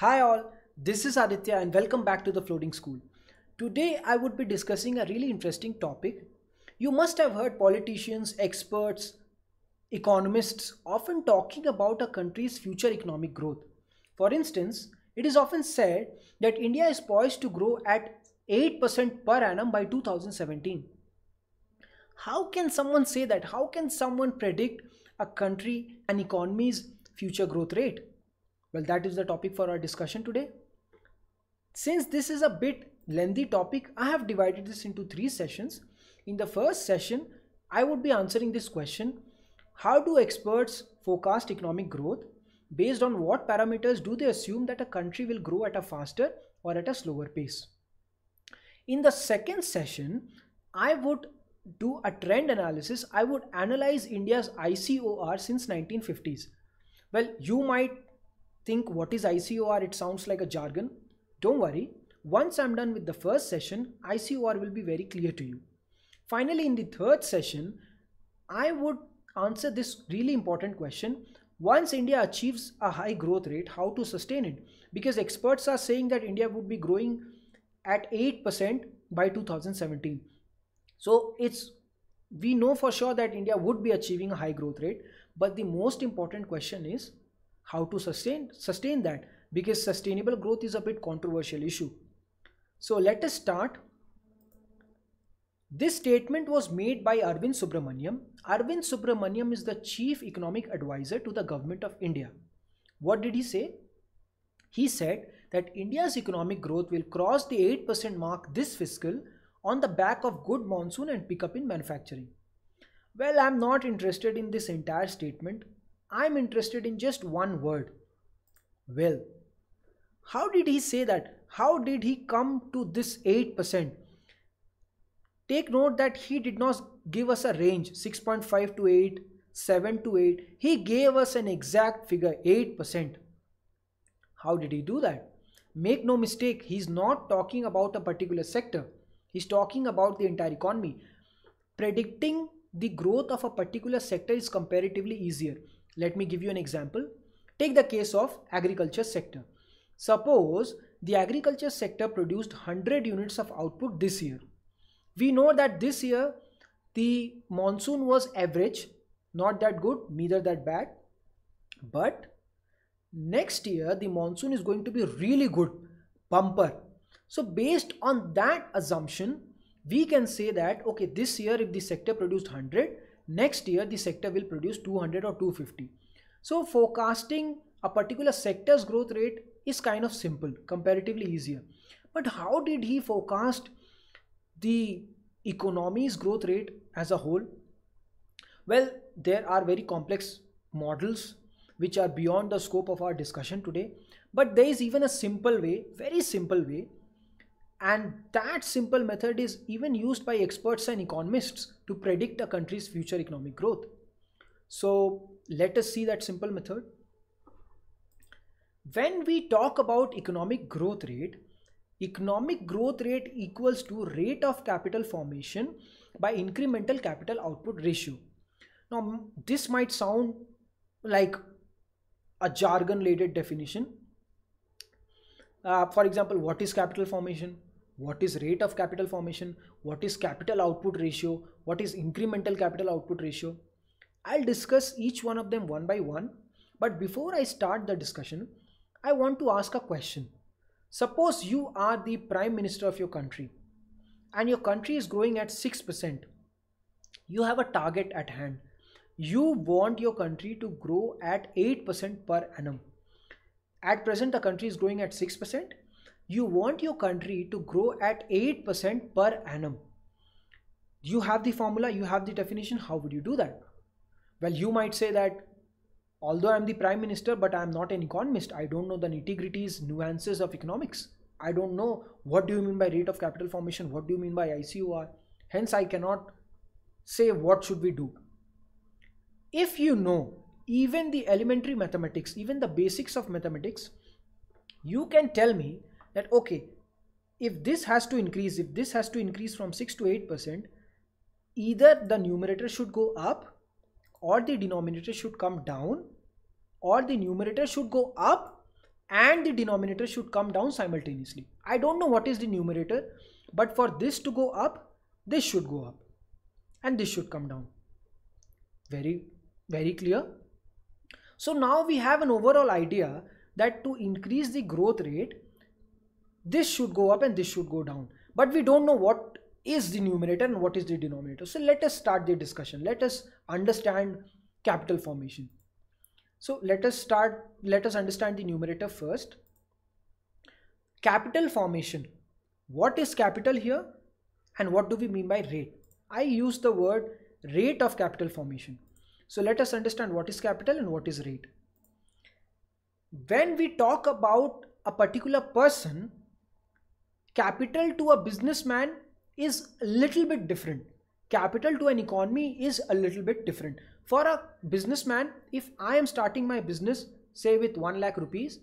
Hi all, this is Aditya and welcome back to the Floating School. Today I would be discussing a really interesting topic. You must have heard politicians, experts, economists often talking about a country's future economic growth. For instance, it is often said that India is poised to grow at 8% per annum by 2017. How can someone say that? How can someone predict a country, an economy's future growth rate? well that is the topic for our discussion today since this is a bit lengthy topic i have divided this into three sessions in the first session i would be answering this question how do experts forecast economic growth based on what parameters do they assume that a country will grow at a faster or at a slower pace in the second session i would do a trend analysis i would analyze india's icor since 1950s well you might think what is ICOR, it sounds like a jargon. Don't worry, once I'm done with the first session, ICOR will be very clear to you. Finally, in the third session, I would answer this really important question. Once India achieves a high growth rate, how to sustain it? Because experts are saying that India would be growing at 8% by 2017. So it's we know for sure that India would be achieving a high growth rate, but the most important question is how to sustain sustain that because sustainable growth is a bit controversial issue so let us start this statement was made by Arvind Subramaniam. Arvind Subramaniam is the chief economic advisor to the government of India. What did he say? He said that India's economic growth will cross the 8% mark this fiscal on the back of good monsoon and pickup in manufacturing. Well, I'm not interested in this entire statement. I'm interested in just one word well. How did he say that? How did he come to this 8%? Take note that he did not give us a range 6.5 to 8, 7 to 8. He gave us an exact figure 8%. How did he do that? Make no mistake, he's not talking about a particular sector. He's talking about the entire economy. Predicting the growth of a particular sector is comparatively easier let me give you an example. Take the case of agriculture sector. Suppose the agriculture sector produced 100 units of output this year. We know that this year the monsoon was average, not that good, neither that bad. But next year the monsoon is going to be really good, bumper. So based on that assumption, we can say that okay, this year if the sector produced 100, next year the sector will produce 200 or 250 so forecasting a particular sector's growth rate is kind of simple comparatively easier but how did he forecast the economy's growth rate as a whole well there are very complex models which are beyond the scope of our discussion today but there is even a simple way very simple way and that simple method is even used by experts and economists to predict a country's future economic growth. So let us see that simple method. When we talk about economic growth rate, economic growth rate equals to rate of capital formation by incremental capital output ratio. Now this might sound like a jargon related definition. Uh, for example, what is capital formation? what is rate of capital formation, what is capital output ratio, what is incremental capital output ratio. I'll discuss each one of them one by one. But before I start the discussion, I want to ask a question. Suppose you are the prime minister of your country and your country is growing at 6%. You have a target at hand. You want your country to grow at 8% per annum. At present, the country is growing at 6% you want your country to grow at 8% per annum you have the formula you have the definition how would you do that well you might say that although i'm the prime minister but i'm not an economist i don't know the nitty-gritties nuances of economics i don't know what do you mean by rate of capital formation what do you mean by icor hence i cannot say what should we do if you know even the elementary mathematics even the basics of mathematics you can tell me that okay if this has to increase if this has to increase from 6 to 8 percent either the numerator should go up or the denominator should come down or the numerator should go up and the denominator should come down simultaneously i don't know what is the numerator but for this to go up this should go up and this should come down very very clear so now we have an overall idea that to increase the growth rate this should go up and this should go down but we don't know what is the numerator and what is the denominator so let us start the discussion let us understand capital formation so let us start let us understand the numerator first capital formation what is capital here and what do we mean by rate i use the word rate of capital formation so let us understand what is capital and what is rate when we talk about a particular person capital to a businessman is a little bit different capital to an economy is a little bit different for a businessman if i am starting my business say with 1 lakh rupees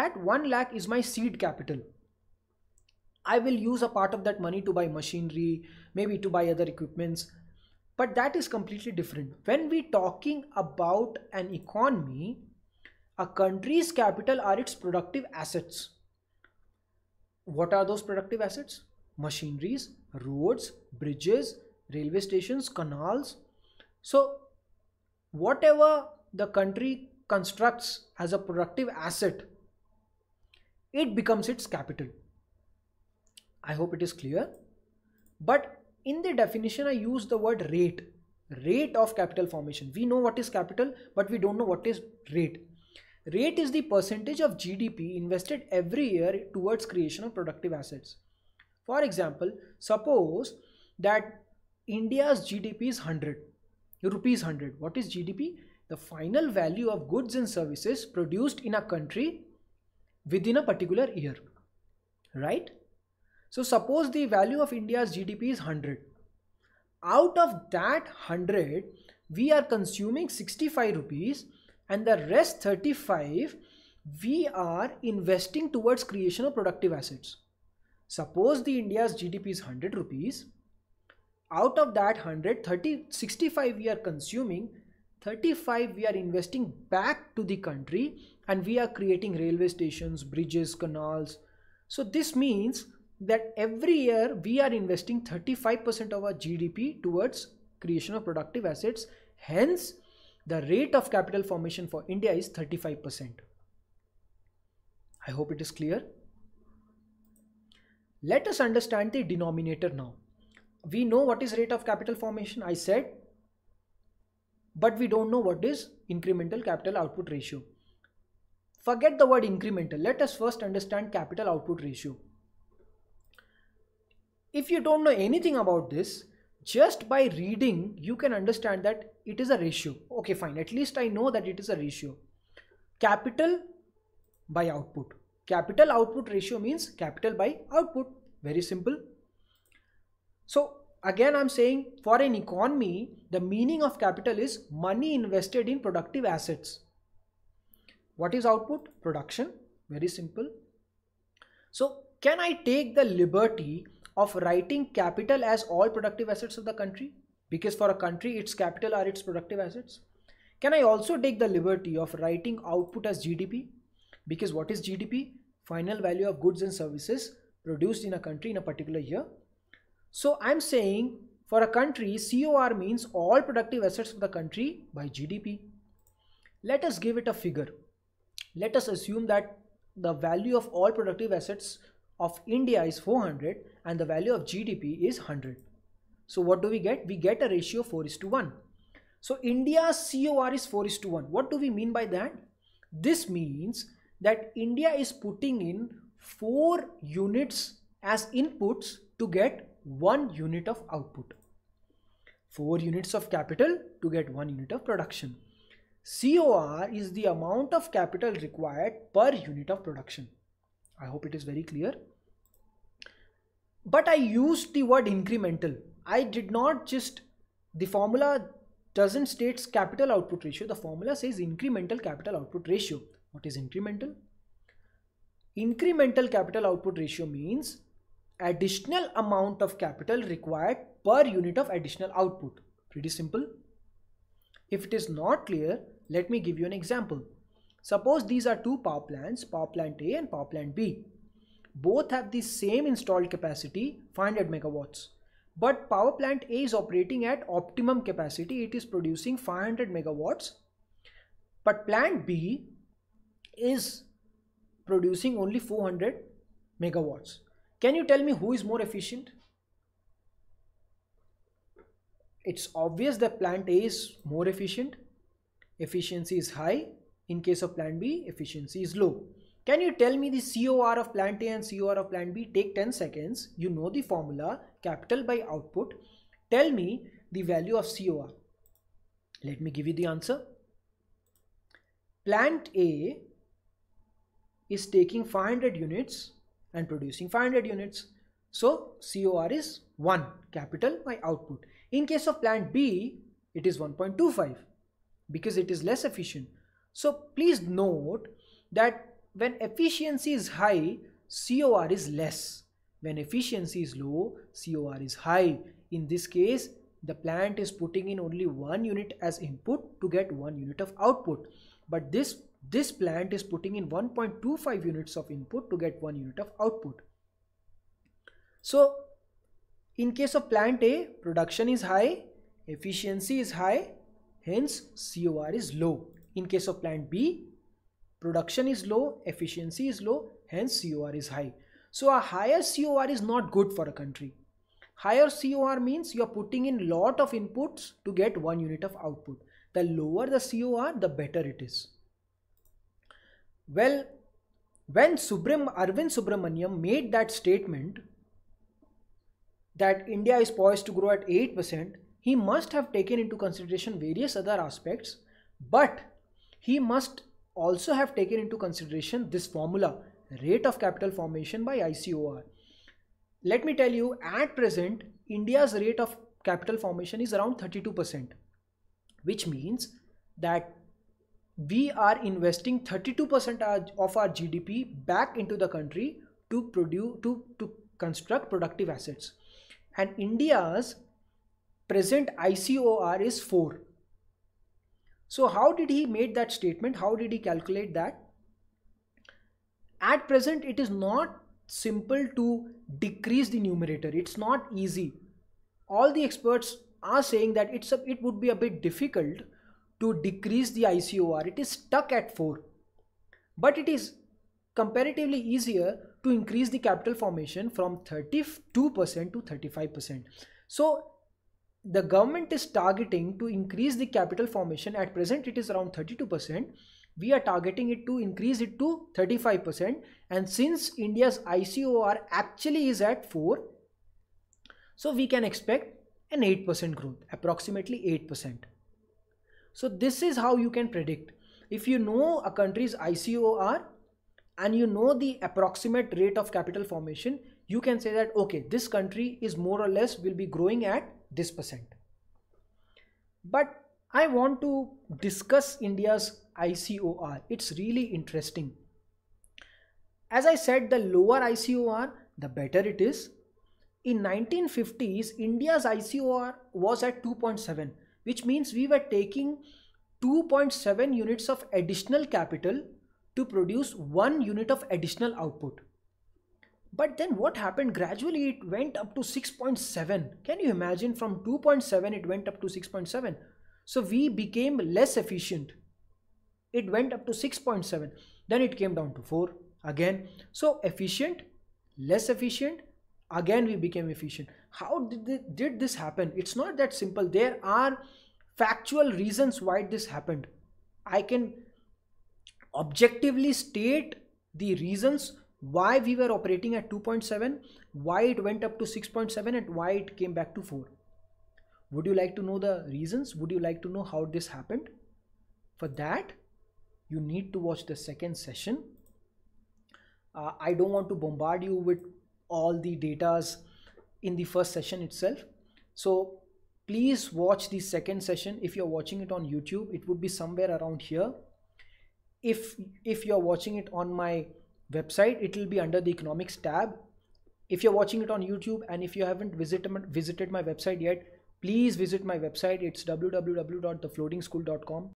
that 1 lakh is my seed capital i will use a part of that money to buy machinery maybe to buy other equipments but that is completely different when we talking about an economy a country's capital are its productive assets what are those productive assets? Machineries, roads, bridges, railway stations, canals. So, whatever the country constructs as a productive asset, it becomes its capital. I hope it is clear. But in the definition, I use the word rate rate of capital formation. We know what is capital, but we don't know what is rate. Rate is the percentage of GDP invested every year towards creation of productive assets. For example, suppose that India's GDP is 100, rupees 100. What is GDP? The final value of goods and services produced in a country within a particular year, right? So suppose the value of India's GDP is 100. Out of that 100, we are consuming 65 rupees and the rest 35 we are investing towards creation of productive assets suppose the india's gdp is 100 rupees out of that 100 30 65 we are consuming 35 we are investing back to the country and we are creating railway stations bridges canals so this means that every year we are investing 35% of our gdp towards creation of productive assets hence the rate of capital formation for India is 35%. I hope it is clear. Let us understand the denominator now. We know what is rate of capital formation, I said, but we don't know what is incremental capital output ratio. Forget the word incremental. Let us first understand capital output ratio. If you don't know anything about this, just by reading you can understand that it is a ratio okay fine at least i know that it is a ratio capital by output capital output ratio means capital by output very simple so again i'm saying for an economy the meaning of capital is money invested in productive assets what is output production very simple so can i take the liberty of writing capital as all productive assets of the country because for a country its capital are its productive assets can i also take the liberty of writing output as gdp because what is gdp final value of goods and services produced in a country in a particular year so i'm saying for a country cor means all productive assets of the country by gdp let us give it a figure let us assume that the value of all productive assets of India is 400 and the value of GDP is 100. So what do we get? We get a ratio 4 is to 1. So India's COR is 4 is to 1. What do we mean by that? This means that India is putting in 4 units as inputs to get 1 unit of output. 4 units of capital to get 1 unit of production. COR is the amount of capital required per unit of production. I hope it is very clear but I used the word incremental. I did not just, the formula doesn't state capital output ratio. The formula says incremental capital output ratio. What is incremental? Incremental capital output ratio means additional amount of capital required per unit of additional output. Pretty simple. If it is not clear, let me give you an example. Suppose these are two power plants, power plant A and power plant B both have the same installed capacity 500 megawatts but power plant A is operating at optimum capacity it is producing 500 megawatts but plant B is producing only 400 megawatts can you tell me who is more efficient it's obvious that plant A is more efficient efficiency is high in case of plant B efficiency is low can you tell me the COR of plant A and COR of plant B? Take 10 seconds. You know the formula, capital by output. Tell me the value of COR. Let me give you the answer. Plant A is taking 500 units and producing 500 units. So COR is 1 capital by output. In case of plant B, it is 1.25 because it is less efficient. So please note that when efficiency is high, COR is less. When efficiency is low, COR is high. In this case, the plant is putting in only one unit as input to get one unit of output. But this, this plant is putting in 1.25 units of input to get one unit of output. So in case of plant A, production is high, efficiency is high, hence COR is low. In case of plant B, production is low efficiency is low hence cor is high so a higher cor is not good for a country higher cor means you're putting in lot of inputs to get one unit of output the lower the cor the better it is well when Subram, Arvind Subramaniam made that statement that India is poised to grow at 8%, he must have taken into consideration various other aspects, but he must also have taken into consideration this formula rate of capital formation by ICOR. Let me tell you at present India's rate of capital formation is around 32% which means that we are investing 32% of our GDP back into the country to produce to, to construct productive assets and India's present ICOR is 4 so how did he made that statement? How did he calculate that? At present, it is not simple to decrease the numerator. It's not easy. All the experts are saying that it's a, it would be a bit difficult to decrease the ICOR. It is stuck at 4. But it is comparatively easier to increase the capital formation from 32% to 35%. So the government is targeting to increase the capital formation at present it is around 32% we are targeting it to increase it to 35% and since india's icor actually is at 4 so we can expect an 8% growth approximately 8% so this is how you can predict if you know a country's icor and you know the approximate rate of capital formation you can say that okay this country is more or less will be growing at this percent. But I want to discuss India's ICOR. It's really interesting. As I said, the lower ICOR, the better it is. In 1950s, India's ICOR was at 2.7, which means we were taking 2.7 units of additional capital to produce 1 unit of additional output. But then what happened gradually it went up to 6.7. Can you imagine from 2.7 it went up to 6.7. So we became less efficient. It went up to 6.7. Then it came down to 4 again. So efficient, less efficient, again we became efficient. How did, did this happen? It's not that simple. There are factual reasons why this happened. I can objectively state the reasons why we were operating at 2.7 why it went up to 6.7 and why it came back to 4 would you like to know the reasons would you like to know how this happened for that you need to watch the second session uh, i don't want to bombard you with all the datas in the first session itself so please watch the second session if you're watching it on youtube it would be somewhere around here if if you're watching it on my website it will be under the economics tab if you're watching it on youtube and if you haven't visited my website yet please visit my website it's www.thefloatingschool.com